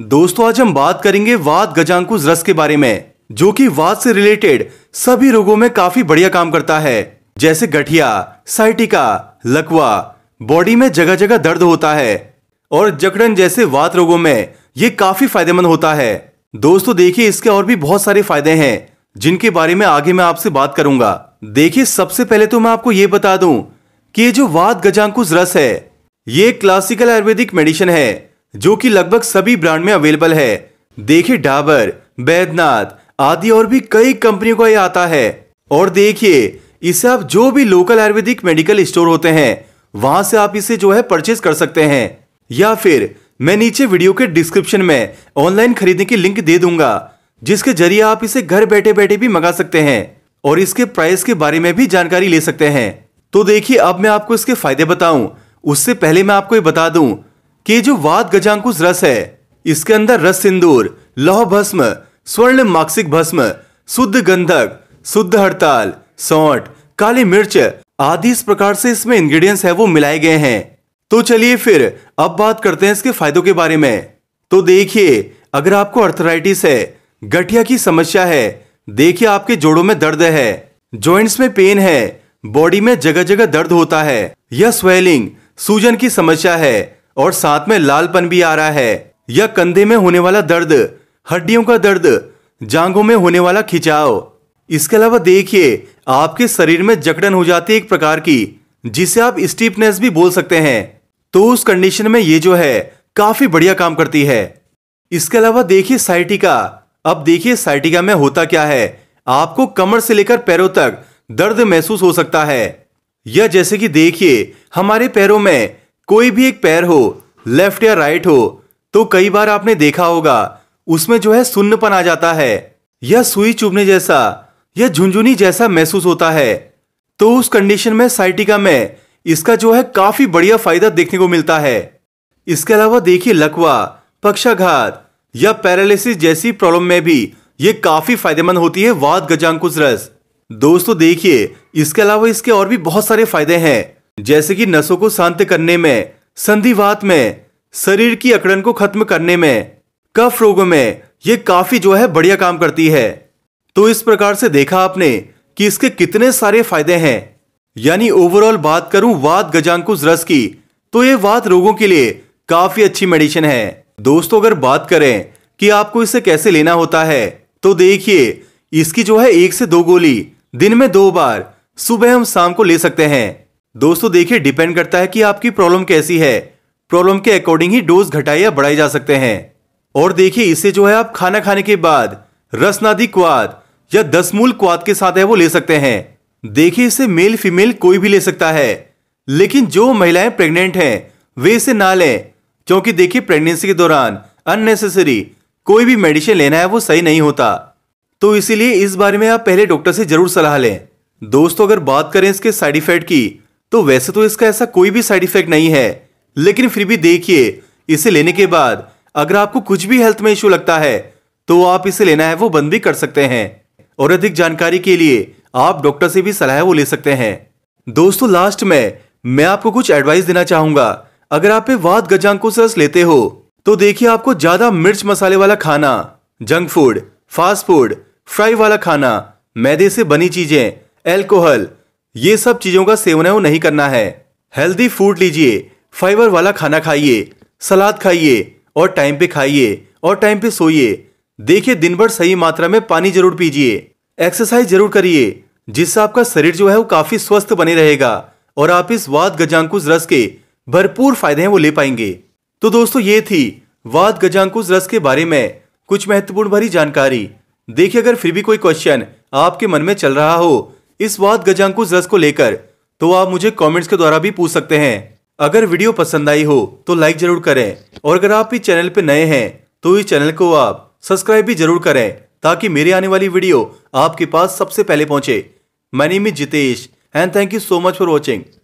दोस्तों आज हम बात करेंगे वात गजांकुश रस के बारे में जो कि वात से रिलेटेड सभी रोगों में काफी बढ़िया काम करता है जैसे गठिया साइटिका लकवा बॉडी में जगह जगह दर्द होता है और जकड़न जैसे वात रोगों में ये काफी फायदेमंद होता है दोस्तों देखिए इसके और भी बहुत सारे फायदे हैं जिनके बारे में आगे मैं आपसे बात करूंगा देखिए सबसे पहले तो मैं आपको ये बता दूं कि ये जो वात गजांकुश रस है ये क्लासिकल आयुर्वेदिक मेडिसिन है जो कि लगभग सभी ब्रांड में अवेलेबल है देखिए डाबर बैद्यनाथ आदि और भी कई कंपनियों का यह आता है और देखिए इसे आप जो भी लोकल आयुर्वेदिक मेडिकल स्टोर होते हैं वहां से आप इसे जो है परचेज कर सकते हैं या फिर मैं नीचे वीडियो के डिस्क्रिप्शन में ऑनलाइन खरीदने की लिंक दे दूंगा जिसके जरिए आप इसे घर बैठे बैठे भी मंगा सकते हैं और इसके प्राइस के बारे में भी जानकारी ले सकते हैं तो देखिए अब मैं आपको इसके फायदे बताऊं उससे पहले मैं आपको ये बता दूं कि जो वाद गजांकुश रस है इसके अंदर रस सिंदूर लौह भस्म स्वर्ण माक्सिक भस्म शुद्ध गंधक शुद्ध हड़ताल सौट काली मिर्च आदि इस प्रकार से इसमें इंग्रेडिएंट्स है वो मिलाए गए हैं तो चलिए फिर अब बात करते हैं इसके फायदों के बारे में तो देखिए अगर आपको अर्थराइटिस है गठिया की समस्या है देखिए आपके जोड़ों में दर्द है जॉइंट्स में पेन है बॉडी में जगह जगह दर्द होता है या स्वेलिंग सूजन की समस्या है और साथ में लालपन भी आ रहा है या कंधे में होने वाला दर्द हड्डियों का दर्द जांघों में होने वाला खिंचाव इसके अलावा देखिए आपके शरीर में जकड़न हो जाती है एक प्रकार की जिसे आप स्टीपनेस भी बोल सकते हैं तो उस कंडीशन में ये जो है काफी बढ़िया काम करती है इसके अलावा देखिए साइटिका अब देखिए साइटिका में होता क्या है आपको कमर से लेकर पैरों तक दर्द महसूस हो सकता है या जैसे कि देखिए हमारे पैरों में कोई भी एक पैर हो लेफ्ट या राइट हो तो कई बार आपने देखा होगा उसमें जो है सुन्नपन आ जाता है या सुई चुभने जैसा या झुंझुनी जैसा महसूस होता है तो उस कंडीशन में साइटिका में इसका जो है काफी बढ़िया फायदा देखने को मिलता है इसके अलावा देखिए लकवा पक्षाघात या पैरालिसिस जैसी प्रॉब्लम में भी ये काफी फायदेमंद होती है वाद गजांकुश रस दोस्तों देखिए इसके अलावा इसके और भी बहुत सारे फायदे हैं जैसे कि नसों को शांत करने में संधिवात में शरीर की अकड़न को खत्म करने में कफ रोगों में ये काफी जो है बढ़िया काम करती है तो इस प्रकार से देखा आपने कि इसके कितने सारे फायदे हैं यानी ओवरऑल बात करूं वात गजांकुश रस की तो ये वात रोगों के लिए काफी अच्छी मेडिसिन है दोस्तों अगर बात करें कि आपको इसे कैसे लेना होता है तो देखिए इसकी जो है एक से दो गोली दिन में दो बार सुबह हम शाम को ले सकते हैं दोस्तों देखिए डिपेंड करता है कि आपकी प्रॉब्लम कैसी है प्रॉब्लम के अकॉर्डिंग ही डोज घटाए या बढ़ाए जा सकते हैं और देखिए इसे जो है आप खाना खाने के बाद रसनादी क्वाद या दस मूल क्वाद के साथ है वो ले सकते हैं देखिए इसे मेल फीमेल कोई भी ले सकता है लेकिन जो महिलाएं प्रेग्नेंट हैं वे इसे ना लें क्योंकि देखिए प्रेगनेंसी के दौरान अननेसेसरी कोई भी मेडिसिन लेना है वो सही नहीं होता तो इसीलिए इस बारे में आप पहले डॉक्टर से जरूर सलाह लें दोस्तों अगर बात करें इसके साइड इफेक्ट की तो वैसे तो इसका ऐसा कोई भी साइड इफेक्ट नहीं है लेकिन फिर भी देखिए इसे लेने के बाद अगर आपको कुछ भी हेल्थ में इश्यू लगता है तो आप इसे लेना है वो बंद भी कर सकते हैं और अधिक जानकारी के लिए आप डॉक्टर से भी सलाह वो ले सकते हैं दोस्तों लास्ट में मैं आपको कुछ एडवाइस देना चाहूंगा अगर आप वाद गजांग से रस लेते हो तो देखिए आपको ज्यादा मिर्च मसाले वाला खाना junk food fast food fry वाला खाना मैदे से बनी चीजें एल्कोहल ये सब चीजों का सेवन नहीं करना है हेल्दी फूड लीजिए फाइबर वाला खाना खाइए सलाद खाइए और टाइम पे खाइए और टाइम पे सोइए देखिए दिन भर सही मात्रा में पानी जरूर पीजिए एक्सरसाइज जरूर करिए जिससे आपका शरीर जो है वो काफी स्वस्थ बने रहेगा और आप इस वाद गजांकुश रस के भरपूर फायदे हैं वो ले पाएंगे तो दोस्तों ये थी वाद गजांकुश रस के बारे में कुछ महत्वपूर्ण भरी जानकारी देखिए अगर फिर भी कोई क्वेश्चन आपके मन में चल रहा हो इस वाद गजांकुश रस को लेकर तो आप मुझे कमेंट्स के द्वारा भी पूछ सकते हैं अगर वीडियो पसंद आई हो तो लाइक जरूर करें और अगर आप इस चैनल पर नए हैं तो इस चैनल को आप सब्सक्राइब भी जरूर करें ताकि मेरी आने वाली वीडियो आपके पास सबसे पहले पहुंचे मैनी मी Jitesh and thank you so much for watching